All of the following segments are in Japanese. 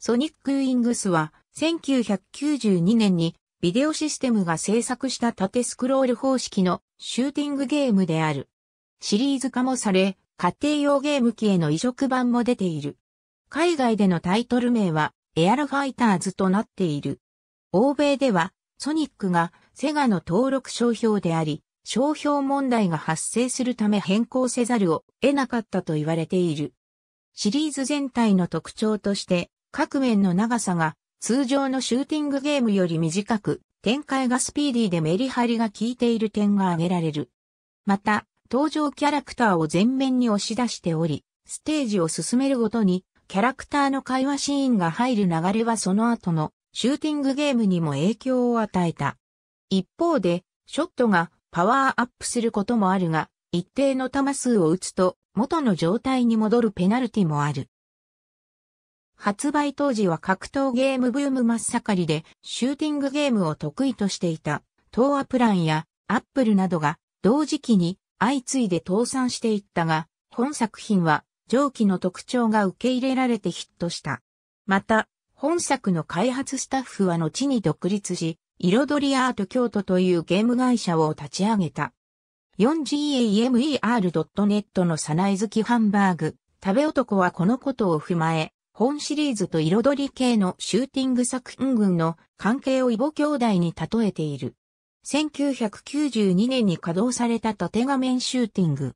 ソニックウィングスは1992年にビデオシステムが制作した縦スクロール方式のシューティングゲームである。シリーズ化もされ、家庭用ゲーム機への移植版も出ている。海外でのタイトル名はエアルファイターズとなっている。欧米ではソニックがセガの登録商標であり、商標問題が発生するため変更せざるを得なかったと言われている。シリーズ全体の特徴として各面の長さが通常のシューティングゲームより短く、展開がスピーディーでメリハリが効いている点が挙げられる。また、登場キャラクターを前面に押し出しており、ステージを進めるごとに、キャラクターの会話シーンが入る流れはその後のシューティングゲームにも影響を与えた。一方で、ショットがパワーアップすることもあるが、一定の弾数を打つと元の状態に戻るペナルティもある。発売当時は格闘ゲームブーム真っ盛りで、シューティングゲームを得意としていた、東アプランやアップルなどが同時期に相次いで倒産していったが、本作品は上記の特徴が受け入れられてヒットした。また、本作の開発スタッフは後に独立し、彩りアート京都というゲーム会社を立ち上げた。4gamer.net のサナイズキハンバーグ、食べ男はこのことを踏まえ、本シリーズと彩り系のシューティング作品群の関係を異母兄弟に例えている。1992年に稼働された縦画面シューティング。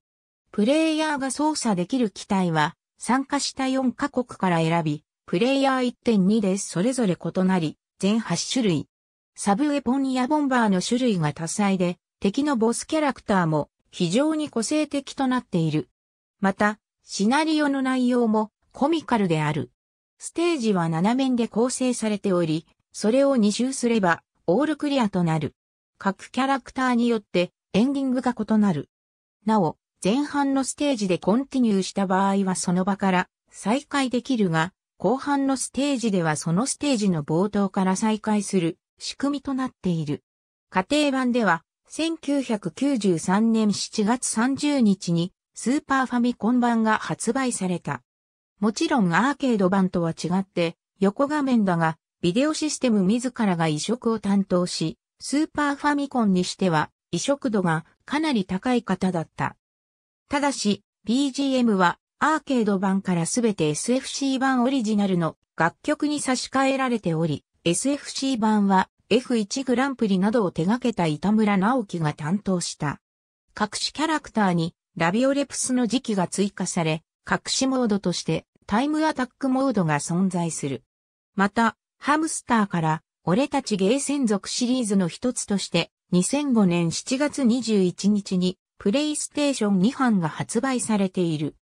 プレイヤーが操作できる機体は参加した4カ国から選び、プレイヤー1.2でそれぞれ異なり、全8種類。サブウェポンやボンバーの種類が多彩で、敵のボスキャラクターも非常に個性的となっている。また、シナリオの内容もコミカルである。ステージは7面で構成されており、それを2周すれば、オールクリアとなる。各キャラクターによって、エンディングが異なる。なお、前半のステージでコンティニューした場合はその場から再開できるが、後半のステージではそのステージの冒頭から再開する仕組みとなっている。家庭版では、1993年7月30日にスーパーファミコン版が発売された。もちろんアーケード版とは違って横画面だが、ビデオシステム自らが移植を担当し、スーパーファミコンにしては移植度がかなり高い方だった。ただし、BGM はアーケード版からすべて SFC 版オリジナルの楽曲に差し替えられており、SFC 版は F1 グランプリなどを手掛けた板村直樹が担当した。隠しキャラクターにラビオレプスの時期が追加され、隠しモードとしてタイムアタックモードが存在する。また、ハムスターから、俺たちゲー専属シリーズの一つとして、2005年7月21日に、プレイステーション2版が発売されている。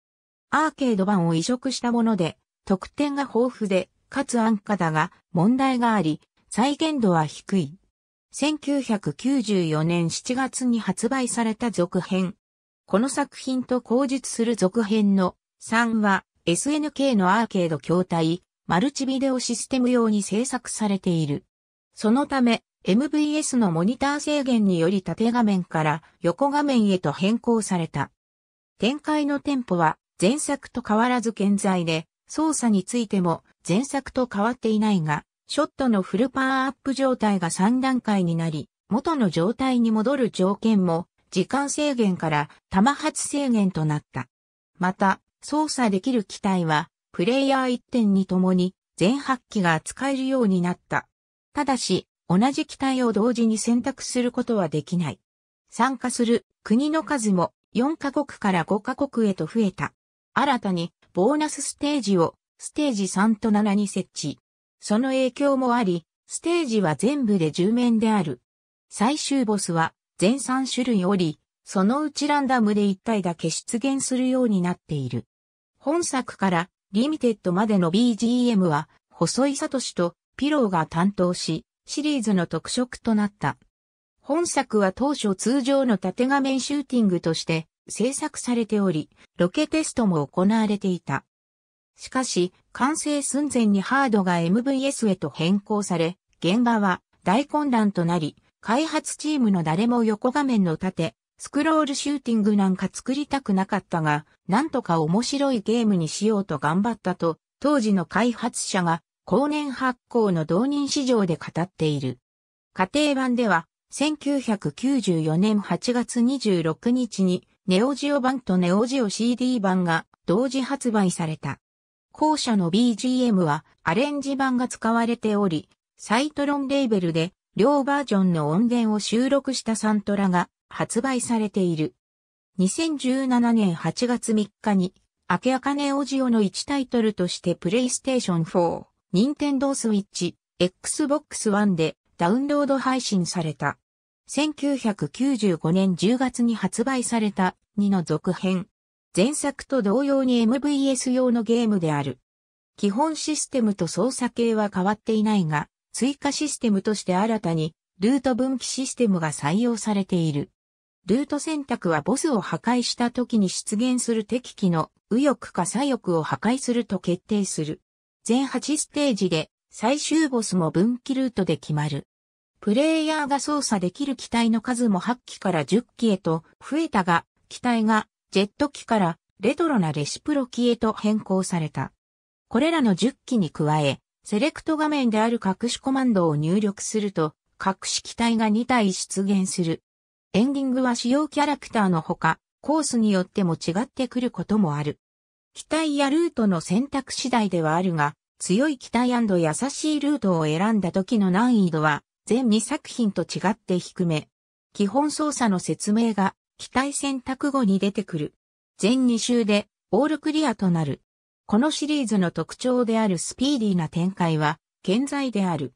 アーケード版を移植したもので、特典が豊富で、かつ安価だが、問題があり、再現度は低い。1994年7月に発売された続編。この作品と口述する続編の3は、SNK のアーケード筐体、マルチビデオシステム用に制作されている。そのため、MVS のモニター制限により縦画面から横画面へと変更された。展開のテンポは前作と変わらず健在で、操作についても前作と変わっていないが、ショットのフルパワーアップ状態が3段階になり、元の状態に戻る条件も時間制限から弾発制限となった。また、操作できる機体は、プレイヤー1点にともに、全8機が扱えるようになった。ただし、同じ機体を同時に選択することはできない。参加する国の数も4カ国から5カ国へと増えた。新たにボーナスステージをステージ3と7に設置。その影響もあり、ステージは全部で10面である。最終ボスは全3種類おり、そのうちランダムで1体だけ出現するようになっている。本作からリミテッドまでの BGM は、細井聡とピローが担当し、シリーズの特色となった。本作は当初通常の縦画面シューティングとして制作されており、ロケテストも行われていた。しかし、完成寸前にハードが MVS へと変更され、現場は大混乱となり、開発チームの誰も横画面の縦、スクロールシューティングなんか作りたくなかったが、なんとか面白いゲームにしようと頑張ったと、当時の開発者が、後年発行の導入市場で語っている。家庭版では、1994年8月26日に、ネオジオ版とネオジオ CD 版が同時発売された。後者の BGM はアレンジ版が使われており、サイトロンレーベルで両バージョンの音源を収録したサントラが発売されている。2017年8月3日に、明け明かねオジオの1タイトルとしてプレイステーション4、Nintendo Switch、Xbox One でダウンロード配信された。1995年10月に発売された2の続編。前作と同様に MVS 用のゲームである。基本システムと操作系は変わっていないが、追加システムとして新たにルート分岐システムが採用されている。ルート選択はボスを破壊した時に出現する敵機の右翼か左翼を破壊すると決定する。全8ステージで最終ボスも分岐ルートで決まる。プレイヤーが操作できる機体の数も8機から10機へと増えたが、機体がジェット機からレトロなレシプロ機へと変更された。これらの10機に加え、セレクト画面である隠しコマンドを入力すると、隠し機体が2体出現する。エンディングは主要キャラクターのほか、コースによっても違ってくることもある。機体やルートの選択次第ではあるが、強い機体優しいルートを選んだ時の難易度は、全2作品と違って低め。基本操作の説明が、機体選択後に出てくる。全2周で、オールクリアとなる。このシリーズの特徴であるスピーディーな展開は、健在である。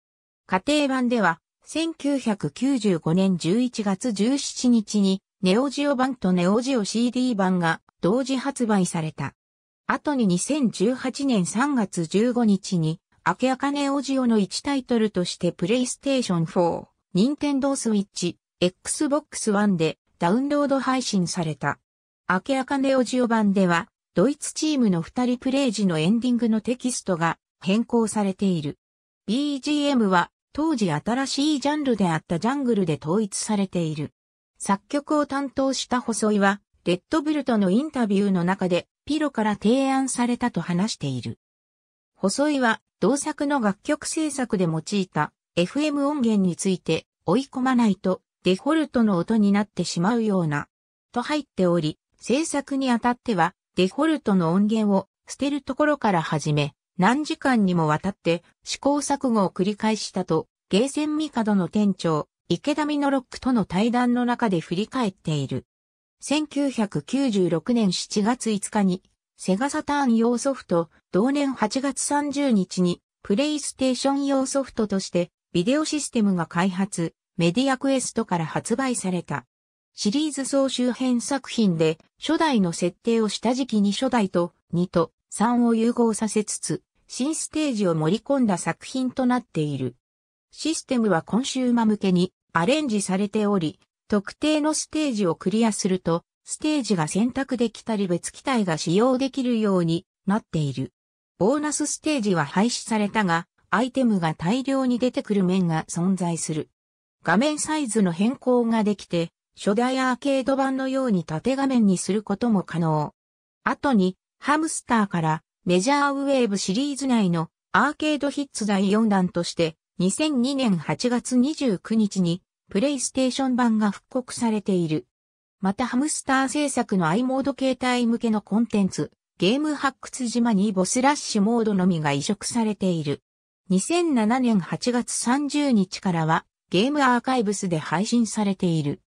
家庭版では、1995年11月17日にネオジオ版とネオジオ CD 版が同時発売された。後に2018年3月15日に、アケアカネオジオの1タイトルとしてプレイステーション4、任天堂スイッチ、Xbox One でダウンロード配信された。アケアカネオジオ版では、ドイツチームの2人プレイ時のエンディングのテキストが変更されている。BGM は当時新しいジャンルであったジャングルで統一されている。作曲を担当した細井は、レッドブルとのインタビューの中で、ピロから提案されたと話している。細井は、同作の楽曲制作で用いた FM 音源について、追い込まないと、デフォルトの音になってしまうような、と入っており、制作にあたっては、デフォルトの音源を捨てるところから始め、何時間にもわたって試行錯誤を繰り返したと、ゲーセンミカドの店長、池田美のロックとの対談の中で振り返っている。1996年7月5日に、セガサターン用ソフト、同年8月30日に、プレイステーション用ソフトとして、ビデオシステムが開発、メディアクエストから発売された。シリーズ総集編作品で、初代の設定を下敷きに初代と、2と、3を融合させつつ、新ステージを盛り込んだ作品となっている。システムはコンシューマ向けにアレンジされており、特定のステージをクリアすると、ステージが選択できたり別機体が使用できるようになっている。ボーナスステージは廃止されたが、アイテムが大量に出てくる面が存在する。画面サイズの変更ができて、初代アーケード版のように縦画面にすることも可能。後にハムスターからメジャーウェーブシリーズ内のアーケードヒッツ第4弾として2002年8月29日にプレイステーション版が復刻されている。またハムスター制作の i モード携帯向けのコンテンツ、ゲーム発掘島にボスラッシュモードのみが移植されている。2007年8月30日からはゲームアーカイブスで配信されている。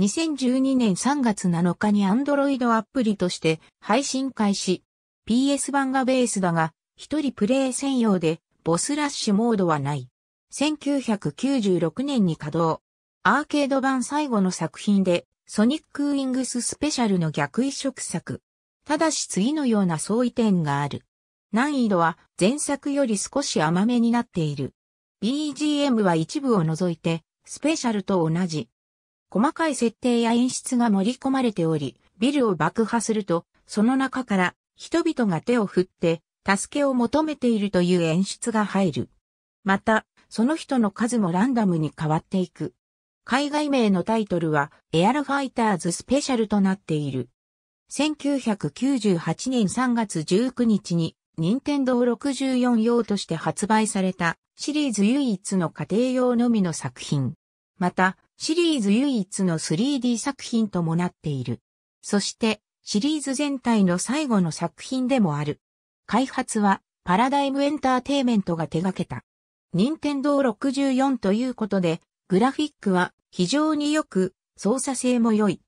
2012年3月7日に Android アプリとして配信開始。PS 版がベースだが、一人プレイ専用で、ボスラッシュモードはない。1996年に稼働。アーケード版最後の作品で、ソニックウィングススペシャルの逆移植作。ただし次のような相違点がある。難易度は前作より少し甘めになっている。BGM は一部を除いて、スペシャルと同じ。細かい設定や演出が盛り込まれており、ビルを爆破すると、その中から人々が手を振って、助けを求めているという演出が入る。また、その人の数もランダムに変わっていく。海外名のタイトルは、エアルファイターズスペシャルとなっている。1998年3月19日に、任天堂64用として発売されたシリーズ唯一の家庭用のみの作品。また、シリーズ唯一の 3D 作品ともなっている。そして、シリーズ全体の最後の作品でもある。開発は、パラダイムエンターテイメントが手掛けた。任天堂64ということで、グラフィックは非常によく、操作性も良い。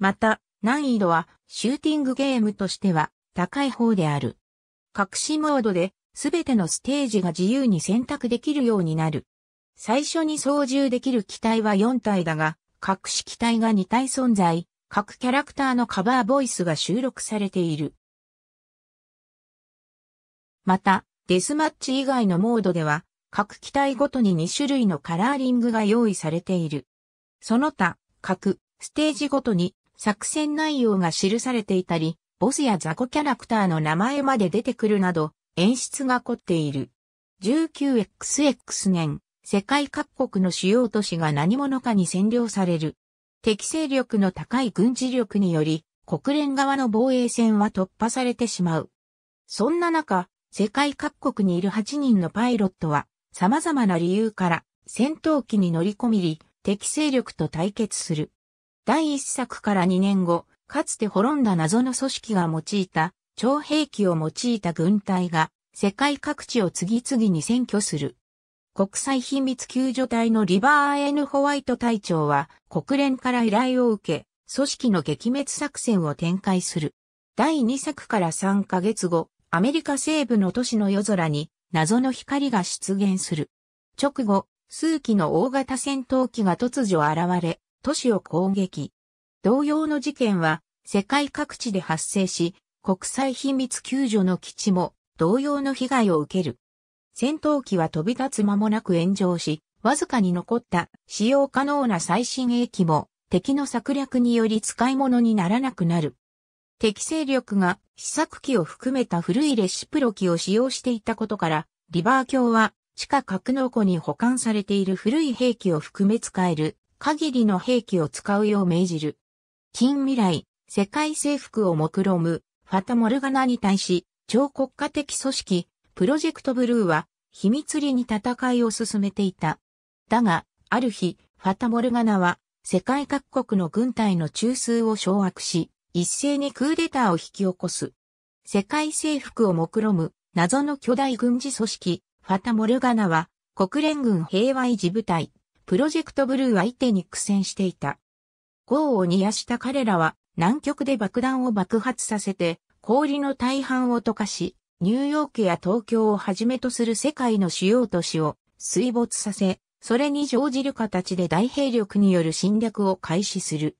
また、難易度はシューティングゲームとしては高い方である。隠しモードで、すべてのステージが自由に選択できるようになる。最初に操縦できる機体は4体だが、各種機体が2体存在、各キャラクターのカバーボイスが収録されている。また、デスマッチ以外のモードでは、各機体ごとに2種類のカラーリングが用意されている。その他、各ステージごとに作戦内容が記されていたり、ボスや雑魚キャラクターの名前まで出てくるなど、演出が凝っている。19XX 年世界各国の主要都市が何者かに占領される。適正力の高い軍事力により、国連側の防衛線は突破されてしまう。そんな中、世界各国にいる8人のパイロットは、様々な理由から戦闘機に乗り込み、適正力と対決する。第一作から2年後、かつて滅んだ謎の組織が用いた、超兵器を用いた軍隊が、世界各地を次々に占拠する。国際秘密救助隊のリバー・エヌ・ホワイト隊長は国連から依頼を受け、組織の撃滅作戦を展開する。第2作から3ヶ月後、アメリカ西部の都市の夜空に謎の光が出現する。直後、数機の大型戦闘機が突如現れ、都市を攻撃。同様の事件は世界各地で発生し、国際秘密救助の基地も同様の被害を受ける。戦闘機は飛び立つ間もなく炎上し、わずかに残った使用可能な最新兵器も敵の策略により使い物にならなくなる。敵勢力が試作機を含めた古いレシプロ機を使用していたことから、リバー橋は地下格納庫に保管されている古い兵器を含め使える限りの兵器を使うよう命じる。近未来、世界征服を目論むファタ・モルガナに対し、超国家的組織、プロジェクトブルーは秘密裏に戦いを進めていた。だが、ある日、ファタ・モルガナは、世界各国の軍隊の中枢を掌握し、一斉にクーデターを引き起こす。世界征服を目論む謎の巨大軍事組織、ファタ・モルガナは、国連軍平和維持部隊、プロジェクトブルー相手に苦戦していた。豪を煮やした彼らは、南極で爆弾を爆発させて、氷の大半を溶かし、ニューヨークや東京をはじめとする世界の主要都市を水没させ、それに乗じる形で大兵力による侵略を開始する。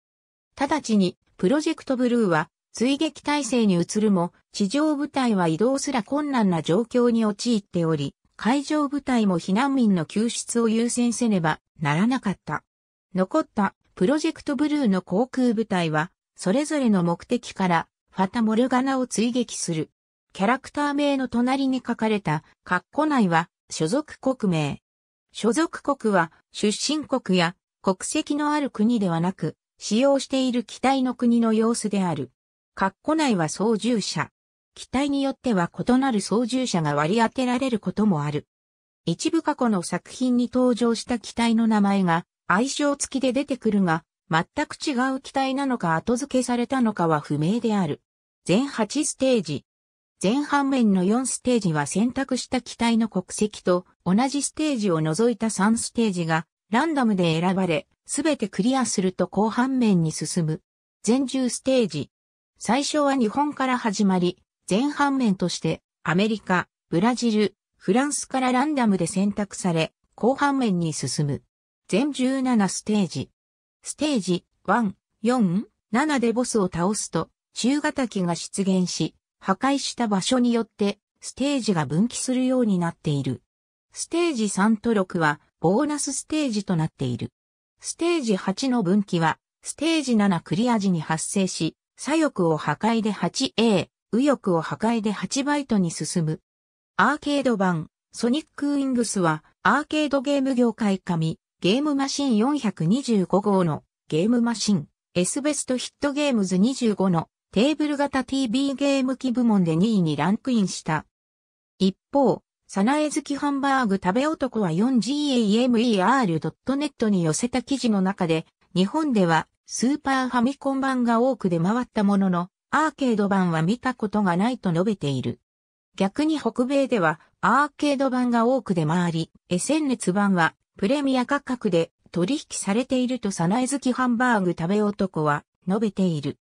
直ちに、プロジェクトブルーは、追撃体制に移るも、地上部隊は移動すら困難な状況に陥っており、海上部隊も避難民の救出を優先せねばならなかった。残ったプロジェクトブルーの航空部隊は、それぞれの目的から、ファタ・モルガナを追撃する。キャラクター名の隣に書かれた、括弧内は、所属国名。所属国は、出身国や、国籍のある国ではなく、使用している機体の国の様子である。括弧内は操縦者。機体によっては異なる操縦者が割り当てられることもある。一部過去の作品に登場した機体の名前が愛称付きで出てくるが、全く違う機体なのか後付けされたのかは不明である。全8ステージ、前半面の4ステージは選択した機体の国籍と同じステージを除いた3ステージがランダムで選ばれ、すべてクリアすると後半面に進む。全10ステージ。最初は日本から始まり、前半面としてアメリカ、ブラジル、フランスからランダムで選択され、後半面に進む。全17ステージ。ステージ1、4、7でボスを倒すと、中型機が出現し、破壊した場所によってステージが分岐するようになっている。ステージ3と6はボーナスステージとなっている。ステージ8の分岐はステージ7クリア時に発生し、左翼を破壊で 8A、右翼を破壊で8バイトに進む。アーケード版、ソニックウィングスはアーケードゲーム業界紙、ゲームマシン425号のゲームマシン、S ベストヒットゲームズ25のテーブル型 TV ゲーム機部門で2位にランクインした。一方、サナエ好きハンバーグ食べ男は 4gamer.net に寄せた記事の中で、日本ではスーパーファミコン版が多く出回ったものの、アーケード版は見たことがないと述べている。逆に北米ではアーケード版が多く出回り、SNS 版はプレミア価格で取引されているとサナエ好きハンバーグ食べ男は述べている。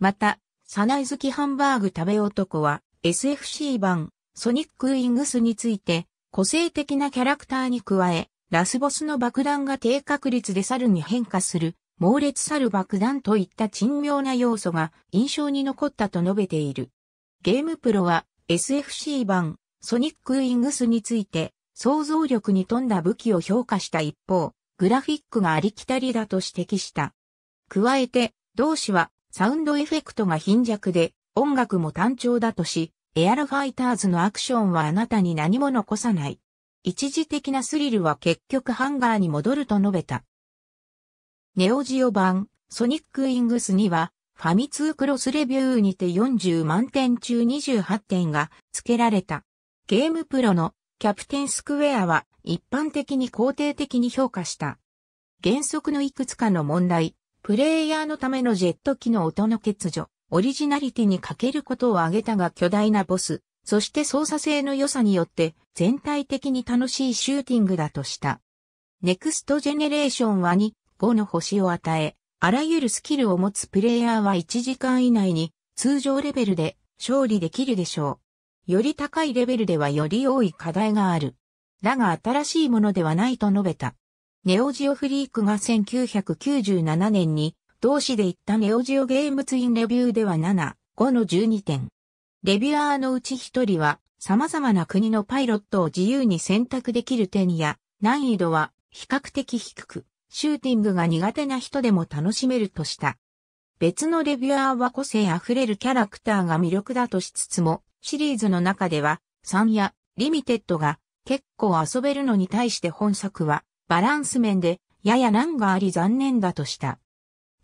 また、サナイ好きハンバーグ食べ男は SFC 版ソニックウィングスについて個性的なキャラクターに加え、ラスボスの爆弾が低確率で猿に変化する猛烈猿爆弾といった珍妙な要素が印象に残ったと述べている。ゲームプロは SFC 版ソニックウィングスについて想像力に富んだ武器を評価した一方、グラフィックがありきたりだと指摘した。加えて、同氏はサウンドエフェクトが貧弱で、音楽も単調だとし、エアロファイターズのアクションはあなたに何も残さない。一時的なスリルは結局ハンガーに戻ると述べた。ネオジオ版ソニックイングスにはファミ通クロスレビューにて40満点中28点が付けられた。ゲームプロのキャプテンスクエアは一般的に肯定的に評価した。原則のいくつかの問題、プレイヤーのためのジェット機の音の欠如、オリジナリティに欠けることを挙げたが巨大なボス、そして操作性の良さによって全体的に楽しいシューティングだとした。ネクストジェネレーションは2、5の星を与え、あらゆるスキルを持つプレイヤーは1時間以内に通常レベルで勝利できるでしょう。より高いレベルではより多い課題がある。だが新しいものではないと述べた。ネオジオフリークが1997年に同誌で言ったネオジオゲームツインレビューでは7、5の12点。レビュアーのうち一人は様々な国のパイロットを自由に選択できる点や難易度は比較的低く、シューティングが苦手な人でも楽しめるとした。別のレビュアーは個性あふれるキャラクターが魅力だとしつつも、シリーズの中では3やリミテッドが結構遊べるのに対して本作はバランス面でやや難があり残念だとした。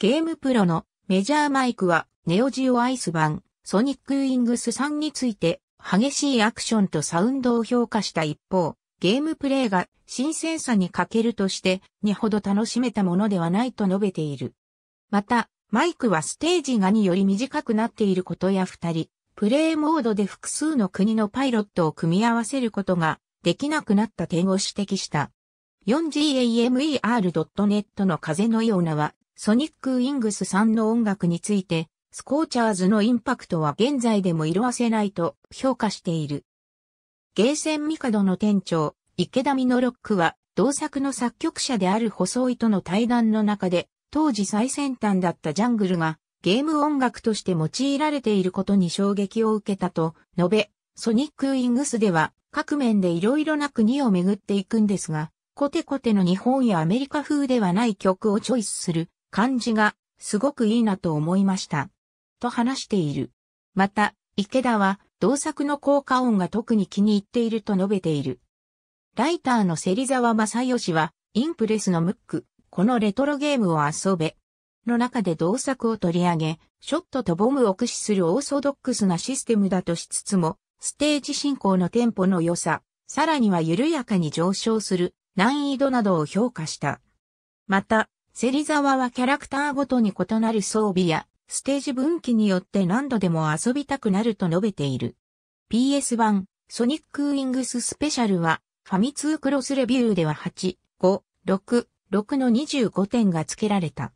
ゲームプロのメジャーマイクはネオジオアイス版ソニックウィングス3について激しいアクションとサウンドを評価した一方、ゲームプレイが新鮮さに欠けるとして、にほど楽しめたものではないと述べている。また、マイクはステージがにより短くなっていることや二人、プレイモードで複数の国のパイロットを組み合わせることができなくなった点を指摘した。4gamer.net の風のようなは、ソニックウィングスさんの音楽について、スコーチャーズのインパクトは現在でも色あせないと評価している。ゲーセンミカドの店長、池田美のロックは、同作の作曲者である細井との対談の中で、当時最先端だったジャングルが、ゲーム音楽として用いられていることに衝撃を受けたと述べ、ソニックウィングスでは、各面で色々な国を巡っていくんですが、コテコテの日本やアメリカ風ではない曲をチョイスする感じがすごくいいなと思いました。と話している。また、池田は同作の効果音が特に気に入っていると述べている。ライターの芹沢正義は、インプレスのムック、このレトロゲームを遊べ。の中で同作を取り上げ、ショットとボムを駆使するオーソドックスなシステムだとしつつも、ステージ進行のテンポの良さ、さらには緩やかに上昇する難易度などを評価した。また、芹沢はキャラクターごとに異なる装備やステージ分岐によって何度でも遊びたくなると述べている。PS 版ソニックウィングススペシャルはファミ通クロスレビューでは8、5、6、6の25点が付けられた。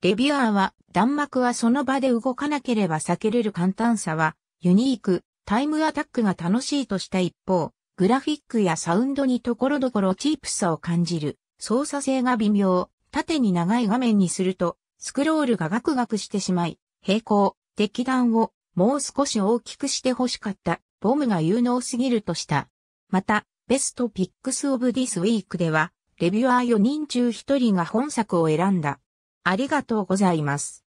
レビュアーは弾幕はその場で動かなければ避けれる簡単さはユニーク、タイムアタックが楽しいとした一方、グラフィックやサウンドにところどころチープさを感じる、操作性が微妙、縦に長い画面にすると、スクロールがガクガクしてしまい、平行、敵弾をもう少し大きくして欲しかった、ボムが有能すぎるとした。また、ベストピックスオブディスウィークでは、レビュアー4人中1人が本作を選んだ。ありがとうございます。